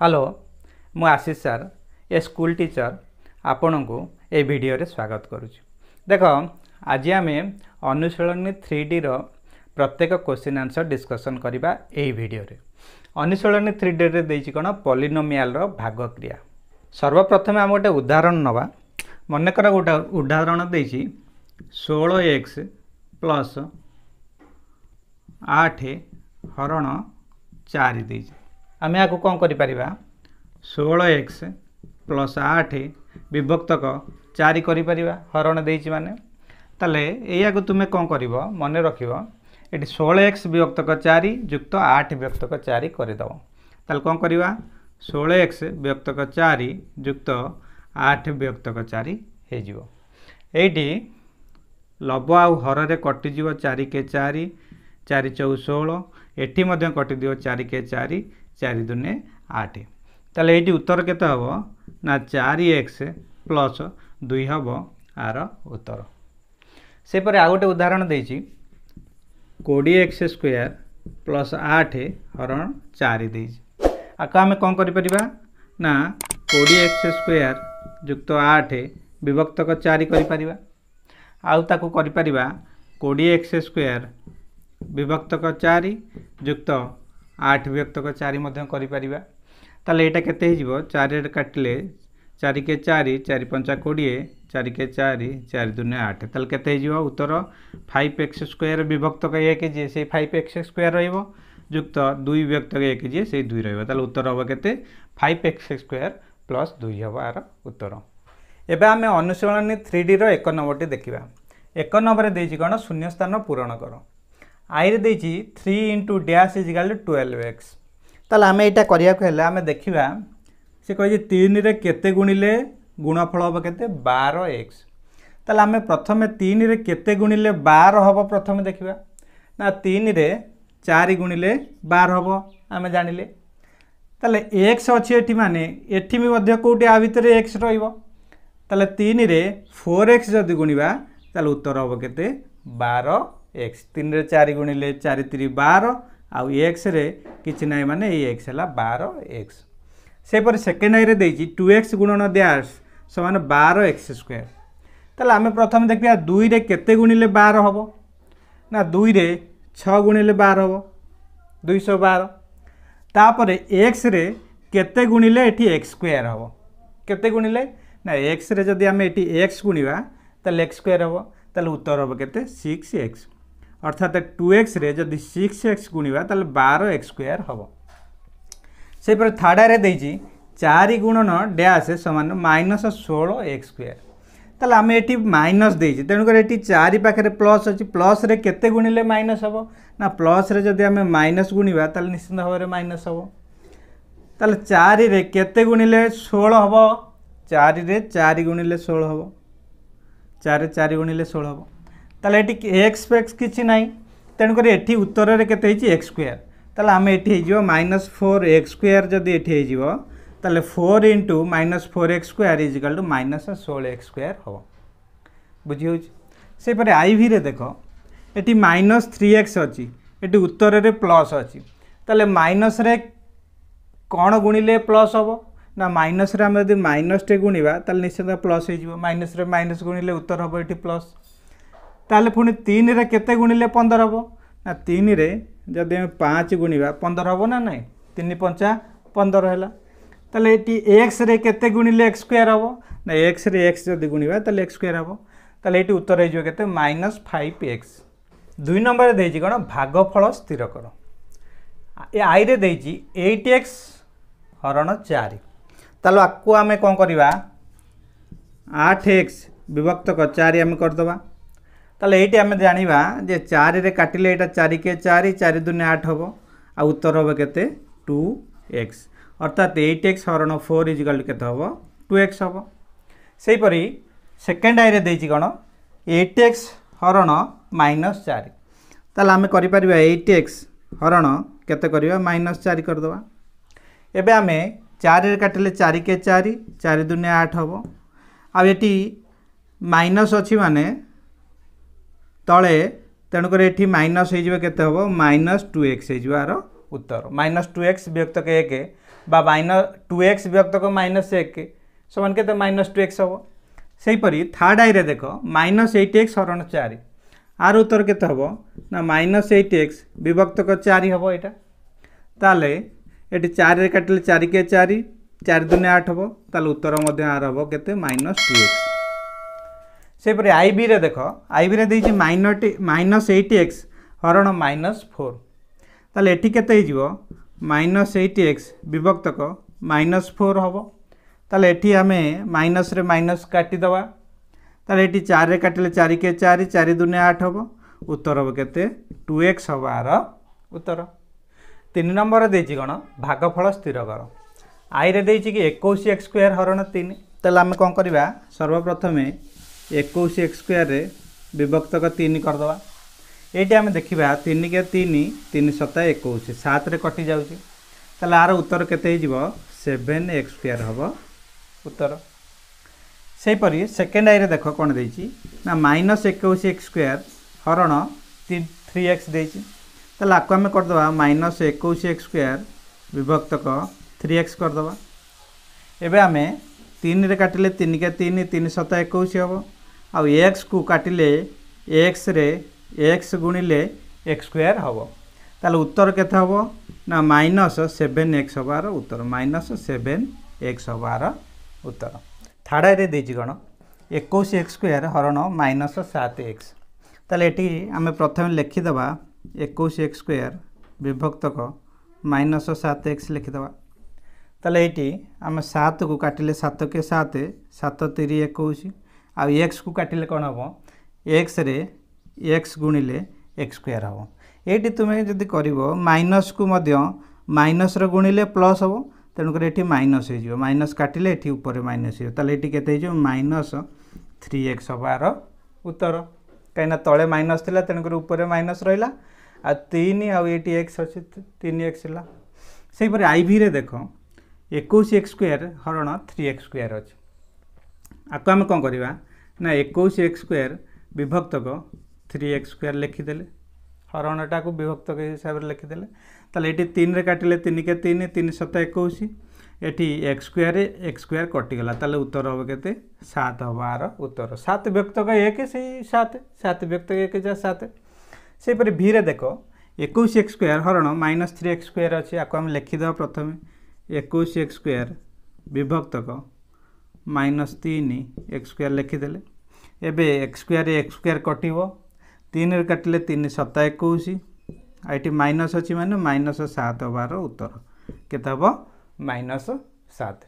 hello ମୁଁ Ashish sir ଏ school teacher ଆପଣଙ୍କୁ ଏ ଭିଡ଼ିଓରେ ସ୍ୱାଗତ କରୁଛି ଦେଖ ଆଜି ଆମେ ଅନୁଶୀଳନୀ ଥ୍ରୀ ଡିର ପ୍ରତ୍ୟେକ କ୍ୱେଶ୍ଚିନ୍ ଆନ୍ସର୍ ଡିସ୍କସନ୍ କରିବା ଏହି ଭିଡ଼ିଓରେ ଅନୁଶୀଳନୀ ଥ୍ରୀ ଡିରେ ଦେଇଛି କ'ଣ ପଲିନୋମିଆଲର ଭାଗକ୍ରିୟା ସର୍ବପ୍ରଥମେ ଆମେ ଗୋଟେ ଉଦାହରଣ ନେବା ମନେକର ଗୋଟେ ଉଦାହରଣ ଦେଇଛି ଷୋହଳ ଏକ୍ସ ପ୍ଲସ୍ ଆଠ ହରଣ ଚାରି ଦେଇଛି ଆମେ ଆକୁ କ'ଣ କରିପାରିବା ଷୋହଳ ଏକ୍ସ ପ୍ଲସ୍ ଆଠ ବିଭକ୍ତକ ଚାରି କରିପାରିବା ହରଣ ଦେଇଛି ମାନେ ତାହେଲେ ଏଇଆକୁ ତୁମେ କ'ଣ କରିବ ମନେ ରଖିବ ଏଠି ଷୋହଳ ଏକ୍ସ ବିଭକ୍ତକ ଚାରି ଯୁକ୍ତ ଆଠ ବିଭକ୍ତକ ଚାରି କରିଦେବ ତାହେଲେ କ'ଣ କରିବା ଷୋହଳ ଏକ୍ସ ବିଭକ୍ତକ ଚାରି ଯୁକ୍ତ ଆଠ ବିଭକ୍ତକ ଚାରି ହୋଇଯିବ ଏଇଠି ଲବ ଆଉ ହରରେ କଟିଯିବ ଚାରି କେ ଚାରି ଚାରି ଚଉ ଷୋହଳ ଏଠି ମଧ୍ୟ କଟିଦିବ ଚାରି ଚାରି ଚାରି ଦୁନେ ଆଠ ତାହେଲେ ଏଇଠି ଉତ୍ତର କେତେ ହେବ ନା ଚାରି ଏକ୍ସ ପ୍ଲସ୍ ଦୁଇ ହେବ ଆର ଉତ୍ତର ସେହିପରି ଆଉ ଗୋଟେ ଉଦାହରଣ ଦେଇଛି କୋଡ଼ିଏ ଏକ୍ସ ସ୍କୋୟାର ପ୍ଲସ୍ ଆଠ ହରଣ ଚାରି ଦେଇଛି ଆକୁ ଆମେ କ'ଣ କରିପାରିବା ନା କୋଡ଼ିଏ ଏକ୍ସ ସ୍କୋୟାର ଯୁକ୍ତ ଆଠ ବିଭକ୍ତକ ଚାରି କରିପାରିବା ଆଉ ତାକୁ କରିପାରିବା କୋଡ଼ିଏ ଏକ୍ସ ସ୍କୋୟାର ବିଭକ୍ତକ ଚାରି ଯୁକ୍ତ আট বিভক্তক চারি মধ্যে করিপারিবা তাহলে এটা কেতে হইব চারিরে কাটিলে চারিকে চারি চারি পঞ্চা কোড়িয়ে চারিকে চারি চারি দুনিয়া আট তাহলে কেতে হইব উত্তর ফাইভ এক্স স্কোয়ার বিভক্তক এক যে সেই ফাইভ এক্স স্কোয়ার রহব যুক্ত দুই বিভক্তক এক যে সেই দুই রহব তাহলে উত্তর হব কেতে ফাইভ এক্স স্কোয়ার প্লস দুই হব আর উত্তর এবে আমি অনুশীলনী থ্রি ডির এক নম্বরটি দেখা এক নম্বরে দিয়েছি কোণ শূন্যস্থান পূরণ কর ଆଇରେ ଦେଇଛି three into dash equal twelve x ତାହେଲେ ଆମେ ଏଇଟା କରିବାକୁ ହେଲେ ଆମେ ଦେଖିବା ସେ କହିଛି ତିନିରେ କେତେ ଗୁଣିଲେ ଗୁଣଫଳ ହେବ କେତେ ବାର ଏକ୍ସ ତାହେଲେ ଆମେ ପ୍ରଥମେ ତିନିରେ କେତେ ଗୁଣିଲେ ବାର ହେବ ପ୍ରଥମେ ଦେଖିବା ନା ତିନିରେ ଚାରି ଗୁଣିଲେ ବାର ହେବ ଆମେ ଜାଣିଲେ ତାହେଲେ ଏକ୍ସ ଅଛି ଏଠି ମାନେ ଏଠି ବି ମଧ୍ୟ କେଉଁଠି ଆ ଭିତରେ ଏକ୍ସ ରହିବ ତାହେଲେ ତିନିରେ ଫୋର୍ ଏକ୍ସ ଯଦି ଗୁଣିବା ତାହେଲେ ଉତ୍ତର ହେବ କେତେ ବାର এক্স তিনরে চারি গুণিলে চারি তিরি বার আউ এক্সরে কিছু নাই মানে এই এক্স হল বার এক্স সেপরি সেকেন্ড আইরে দিয়েছি টু এক্স গুণন দ্যাশ সমান বার এক্স স্কোয়ার তাহলে আমি প্রথমে দেখা দুইরে কেতে গুণিলে বার হব না দুইরে ছ গুণিলে বার হব দুইশো বার তাপরে এক্সরে কেতে গুণিলে এটি এক্স স্কোয়ার হব কেতে গুণিলে না এক্সরে যদি আমি এটি এক্স গুণিবা তাহলে এক্স স্কোয়ার হব তাহলে উত্তর হব কেতে সিক্স এক্স অর্থাৎ টু এক্সরে যদি সিক্স এক্স গুণবা তাহলে বার এক্স স্কোয়ার হব সেইপরি থার্ডারে দিয়েছি চারি গুণন ড্যাশ সমান মাইনস ষোল এক্স স্কোয়ার তাহলে আমি এটি মাইনস দিয়েছি তেমক এটি চারি পাখে প্লস অছি প্লসরে কেতে গুণিলে মাইনস হব না প্লসরে যদি আমি মাইনস গুণবা তাহলে নিশ্চিন্ত ভাবে মাইনস হব তাহলে চারিরে কেতে গুণিলে ষোল হব চারিরে চারি গুণিলে ষোল হব চারে চারি গুণিলে ষোল হব तेल ये एक्स फेक्स किसी ना तेणुक ये उत्तर के एक्स स्क्यर तेल आम ये माइनस फोर एक्स स्क्यर जदि ये तेल four into minus four x square equal two minus षोल एक्स स्क् हम बुझीपर आई भि देख ये माइनस थ्री एक्स अच्छी ये उत्तर प्लस अच्छी तेल माइनस कौन गुणिले प्लस हम ना माइनस आम माइनस टे गुणवा तो निश्चित प्लस हो माइनस माइनस गुणिले उत्तर हम ये प्लस ତାହେଲେ ପୁଣି ତିନିରେ କେତେ ଗୁଣିଲେ ପନ୍ଦର ହେବ ନା ତିନିରେ ଯଦି ଆମେ ପାଞ୍ଚ ଗୁଣିବା ପନ୍ଦର ହେବ ନା ନାହିଁ ତିନି ପଞ୍ଚା ପନ୍ଦର ହେଲା ତାହେଲେ ଏଠି ଏକ୍ସରେ କେତେ ଗୁଣିଲେ ଏକ୍ସ ସ୍କୋୟାର ହେବ ନା ଏକ୍ସରେ ଏକ୍ସ ଯଦି ଗୁଣିବା ତାହେଲେ ଏକ୍ସ ସ୍କୋୟାର ହେବ ତାହେଲେ ଏଇଠି ଉତ୍ତର ହେଇଯିବ କେତେ ମାଇନସ୍ ଫାଇଭ୍ ଏକ୍ସ ଦୁଇ ନମ୍ବରରେ ଦେଇଛି କ'ଣ ଭାଗଫଳ ସ୍ଥିର କର ଏ ଆଇରେ ଦେଇଛି ଏଇଟ୍ ଏକ୍ସ ହରଣ ଚାରି ତାହେଲେ ଆକୁ ଆମେ କ'ଣ କରିବା ଆଠ ଏକ୍ସ ବିଭକ୍ତକ ଚାରି ଆମେ କରିଦେବା তাহলে এইটি আমি জাঁয়া যে চারিরে কাটিলে এটা চারিকে চারি চারি দুনে আট হব আর উত্তর হব কেতে টু এক্স অর্থাৎ এইট এক্স হরণ ফোর ইজিকাল কেতে হব টু এক্স হব সেইপরি সেকেন্ড আইরে দিয়েছি কোণ এইট এক্স হরণ মাইনস চারি তাহলে আমি করে এইট এক্স হরণ কেতে করা মাইনস চারি করেদেবা এবে আমি চারিরে কাটিলে চারিকে চারি চারি দুনিয়া আট হব আটি মাইনস অছি মানে ତଳେ তেমকরি এটি মাইনস হয়ে যাবে কেতে হব মাইনস টু এক্স হয়ে যাওয়ার উত্তর মাইনস টু এক্স বিভক্তক এক বা মাইনস টু এক্স বিভক্তক মাইনস এক সমান কেতে মাইনস টু এক্স হব সেইপরি থার্ড আইরে দেখ মাইনস এইট এক্স হরণ চারি আর উত্তর কেতে হব না মাইনস এইট এক্স বিভক্তক চারি হব এটা তাহলে এটি চারি কাটলে চারিকে চারি চারি দুনে আট হব তাহলে উত্তর মধ্যে আর হব কেতে মাইনস টু এক্স ସେହିପରି ଆଇବିରେ ଦେଖ ଆଇବିରେ ଦେଇଛି ମାଇନଟି ମାଇନସ୍ ଏଇଟି ଏକ୍ସ ହରଣ ମାଇନସ୍ ଫୋର୍ ତାହେଲେ ଏଠି କେତେ ହେଇଯିବ ମାଇନସ୍ ଏଇଟି ଏକ୍ସ ବିଭକ୍ତକ ମାଇନସ୍ ଫୋର୍ ହେବ ତାହେଲେ ଏଠି ଆମେ ମାଇନସ୍ରେ ମାଇନସ୍ କାଟିଦେବା ତାହେଲେ ଏଠି ଚାରିରେ କାଟିଲେ ଚାରି କେ ଚାରି ଚାରି ଦୁନିଆ ଆଠ ହେବ ଉତ୍ତର ହେବ କେତେ ଟୁ ଏକ୍ସ ହେବ ଆର ଉତ୍ତର ତିନି ନମ୍ବରରେ ଦେଇଛି କ'ଣ ଭାଗଫଳ ସ୍ଥିର କର ଆଇରେ ଦେଇଛି କି ଏକୋଇଶ ଏକ୍ସ ସ୍କୋୟାର୍ ହରଣ ତିନି ତାହେଲେ ଆମେ କ'ଣ କରିବା ସର୍ବପ୍ରଥମେ একুশ এক্স স্কোয়ারে বিভক্তক তিন করদেবা এইটি আমি দেখা তিন কে তিন তিন সপ্তাহ একুশ সাতরে কটি যাচ্ছে তাহলে আর উত্তর কেতে হয়ে সেভেন এক্স স্কোয়ার হব উত্তর সেইপরি সেকেন্ড আইরে দেখ কোণ দিয়েছি না মাইনস একুশ এক্স স্কোয়ার হরণ থ্রি এক্স দিয়েছি তাহলে আকু আমি করদেবা মাইনস একুশ এক্স স্কোয়ার বিভক্তক থ্রি এক্স করদেবা এবে আমি তিন কাটিলে তিন কে তিন তিন সতা একুশ হব ଆଉ ଏକ୍ସକୁ କାଟିଲେ ଏକ୍ସରେ ଏକ୍ସ ଗୁଣିଲେ ଏକ୍ସ ସ୍କୋୟାର ହେବ ତାହେଲେ ଉତ୍ତର କେତେ ହେବ ନା ମାଇନସ୍ ସେଭେନ୍ ଏକ୍ସ ହେବାର ଉତ୍ତର ମାଇନସ୍ ସେଭେନ୍ ଏକ୍ସ ହେବାର ଉତ୍ତର ଥାର୍ଡ଼ରେ ଦେଇଛି କ'ଣ ଏକୋଇଶ ଏକ୍ସ ସ୍କୋୟାର ହରଣ ମାଇନସ୍ ସାତ ଏକ୍ସ ତାହେଲେ ଏଠି ଆମେ ପ୍ରଥମେ ଲେଖିଦେବା ଏକୋଇଶ ଏକ୍ସ ସ୍କୋୟାର ବିଭକ୍ତକ ମାଇନସ୍ ସାତ ଏକ୍ସ ଲେଖିଦେବା ତାହେଲେ ଏଇଠି ଆମେ ସାତକୁ କାଟିଲେ ସାତ କେ ସାତ ସାତ ତିରି ଏକୋଇଶ आउ एक्स को काटिले कौन हम एक्स रे एक्स गुणिले एक्स स्क्वयर हम ये तुम्हें जब कर माइनस को माइनस गुणिले प्लस हम तेणुकर ये माइनस हो माइनस काटिले ये उपर माइनस होते माइनस थ्री एक्स हबार उत्तर कहीं तले माइनस थी तेणुकर उपर माइनस रहा आ तीन आठ एक्स अच्छे तीन एक्स है ସେହିପରି ଆଇଭିରେ ଦେଖ ଏକୋଇଶ ଏକ୍ସ ସ୍କୋୟାର ହରଣ ଥ୍ରୀ ଏକ୍ସ ସ୍କୋୟାର ଅଛି ଆକୁ ଆମେ କ'ଣ କରିବା ନା ଏକୋଇଶ ଏକ୍ସ ସ୍କୋୟାର ବିଭକ୍ତକ ଥ୍ରୀ ଏକ୍ସ ସ୍କୋୟାର ଲେଖିଦେଲେ ହରଣଟାକୁ ବିଭକ୍ତକ ହିସାବରେ ଲେଖିଦେଲେ ତାହେଲେ ଏଠି ତିନିରେ କାଟିଲେ ତିନିକେ ତିନି ତିନି ସତ ଏକୋଇଶ ଏଠି ଏକ୍ସ ସ୍କୋୟାର ଏକ୍ସ ସ୍କୋୟାର କଟିଗଲା ତାହେଲେ ଉତ୍ତର ହେବ କେତେ ସାତ ହେବ ଆର ଉତ୍ତର ସାତ ବ୍ୟକ୍ତକ ଏକ ସେଇ ସାତ ସାତ ବ୍ୟକ୍ତକ ଏକ ଯାହା ସାତ ସେହିପରି ଭିରେ ଦେଖ ଏକୋଇଶ ଏକ୍ସ ସ୍କୋୟାର ହରଣ ମାଇନସ୍ ଥ୍ରୀ ଏକ୍ସ ସ୍କୋୟାର ଅଛି ଆକୁ ଆମେ ଲେଖିଦେବା ପ୍ରଥମେ ଏକୋଇଶ ଏକ୍ସ ସ୍କୋୟାର ବିଭକ୍ତକ ମାଇନସ୍ ତିନି ଏକ୍ସ ସ୍କୋୟାର ଲେଖିଦେଲେ ଏବେ ଏକ୍ସ ସ୍କୋୟାର ଏକ୍ସ ସ୍କୋୟାର କଟିବ ତିନିରେ କାଟିଲେ ତିନି ସତା ଏକୋଇଶ ଆଉ ଏଠି ମାଇନସ୍ ଅଛି ମାନେ ମାଇନସ୍ ସାତ ବାର ଉତ୍ତର କେତେ ହେବ ମାଇନସ୍ ସାତ